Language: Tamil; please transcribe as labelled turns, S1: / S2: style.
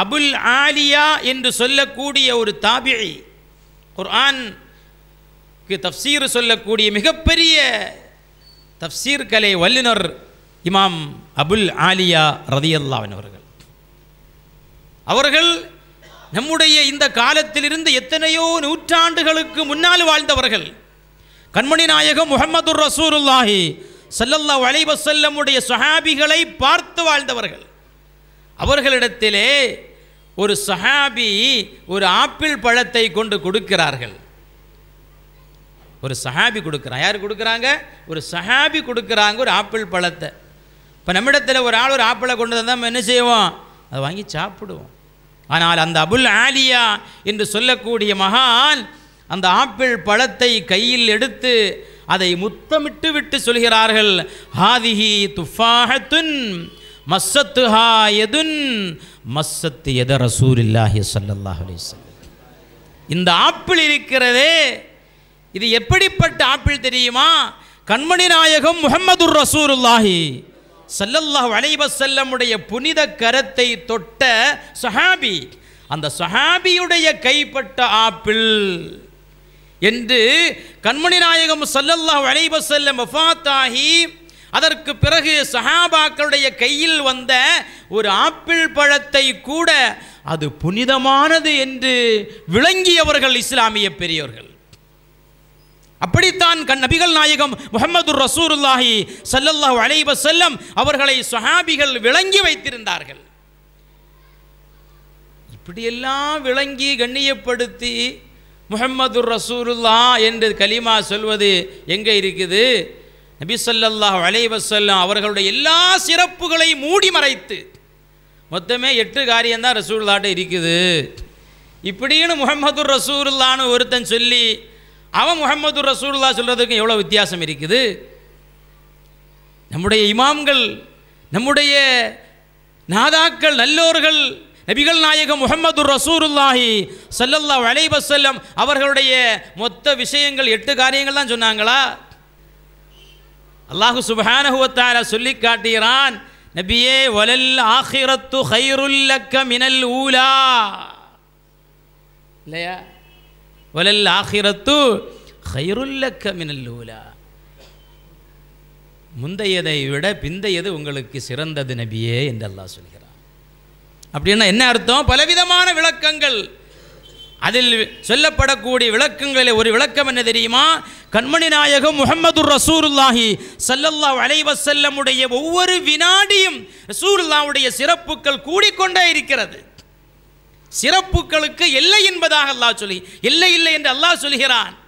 S1: அபுல் ஆலியா என்று சொல்லக்கூடிய ஒரு தாபியை குர்ஆன்க்கு தப்சீர் சொல்லக்கூடிய மிகப்பெரிய தப்சீர் கலை வல்லுநர் இமாம் அபுல் ஆலியா ரதியல்லாவின் அவர்கள் அவர்கள் நம்முடைய இந்த காலத்திலிருந்து எத்தனையோ நூற்றாண்டுகளுக்கு முன்னால் வாழ்ந்தவர்கள் கண்மணி நாயகம் முகமது ரசூருல்லாஹி சல்லல்லா வலைவசல்லமுடைய சஹாபிகளை பார்த்து வாழ்ந்தவர்கள் அவர்களிடத்திலே ஒரு சஹாபி ஒரு ஆப்பிள் பழத்தை கொண்டு கொடுக்கிறார்கள் ஒரு சஹாபி கொடுக்குறான் யார் கொடுக்குறாங்க ஒரு சஹாபி கொடுக்குறாங்க ஒரு ஆப்பிள் பழத்தை இப்போ நம்மிடத்தில் ஒரு ஆள் ஒரு ஆப்பிளை கொண்டு வந்தால் நம்ம என்ன செய்வோம் அதை வாங்கி சாப்பிடுவோம் ஆனால் அந்த அபுல் ஆலியா என்று சொல்லக்கூடிய மகான் அந்த ஆப்பிள் பழத்தை கையில் எடுத்து அதை முத்தமிட்டு விட்டு சொல்கிறார்கள் ஹாதிஹி துஃபாகத்துன் மஸ்ஸத்து ஹா எதுன் மஸ்ஸத்து எத ரசூல் இல்லாஹி சல்லாஹ் அலிசல்ல இந்த ஆப்பிள் இருக்கிறதே இது எப்படிப்பட்ட ஆப்பிள் தெரியுமா கண்மணி நாயகம் முகமதுர் ரசூருல்லாஹி சல்லல்லாஹ் வலைவசல்லமுடைய புனித கரத்தை தொட்ட சஹாபி அந்த சஹாபியுடைய கைப்பட்ட ஆப்பிள் என்று கண்மணி நாயகம் சல்லல்லாஹ் வலைவசல்லம் வஃபாத்தாகி அதற்கு பிறகு சஹாபாக்களுடைய கையில் வந்த ஒரு ஆப்பிள் பழத்தை கூட அது புனிதமானது என்று விளங்கியவர்கள் இஸ்லாமிய பெரியோர்கள் அப்படித்தான் கண் நபிகள் நாயகம் முகமது ரசூருல்லாஹி சல்லல்லாஹ் அலைவ செல்லம் அவர்களை சுஹாபிகள் விளங்கி வைத்திருந்தார்கள் இப்படியெல்லாம் விளங்கி கண்ணியப்படுத்தி முகமது ரசூருல்லா என்று கலிமா சொல்வது எங்கே இருக்குது நபிசல்லாஹ் அலைவசல்லாம் அவர்களுடைய எல்லா சிறப்புகளையும் மூடி மறைத்து மொத்தமே எட்டு காரியம்தான் ரசூல்லாட்ட இருக்குது இப்படின்னு முகமது ரசூல்லான்னு ஒருத்தன் சொல்லி அவன் முகமது ரசூல்லா சொல்கிறதுக்கும் எவ்வளோ வித்தியாசம் இருக்குது நம்முடைய இமாம்கள் நம்முடைய நாதாக்கள் நல்லோர்கள் நபிகள் நாயகம் முகமது ரசூருல்லாஹி சல்லல்லா வலைபசல்லம் அவர்களுடைய மொத்த விஷயங்கள் எட்டு காரியங்கள் தான் சொன்னாங்களா அல்லாஹு சுபஹானஹுவத்தால சொல்லி காட்டுகிறான் நபியே வலல் ஆஹிரத்து ஹைருல்லக்க மினல் ஊலா இல்லையா வலல் ஆஹிரத்து ஹைருல்லக்க மினல் ஊலா முந்தையதை விட பிந்தையது உங்களுக்கு சிறந்தது நபியே என்று அல்லாஹ் சொல்கிறான் அப்படின்னா என்ன அர்த்தம் பலவிதமான விளக்கங்கள் அதில் சொல்லப்படக்கூடிய விளக்கங்களில் ஒரு விளக்கம் என்ன தெரியுமா கண்மணி நாயகம் முகமது ரசூருல்லாஹி சல்லல்லா அலைவசல்லமுடைய ஒவ்வொரு வினாடியும் ரசூருல்லாவுடைய சிறப்புகள் கூடிக்கொண்டே இருக்கிறது சிறப்புகளுக்கு இல்லை என்பதாக அல்லாஹ் சொல்லி இல்லை இல்லை என்று அல்லாஹ் சொல்கிறான்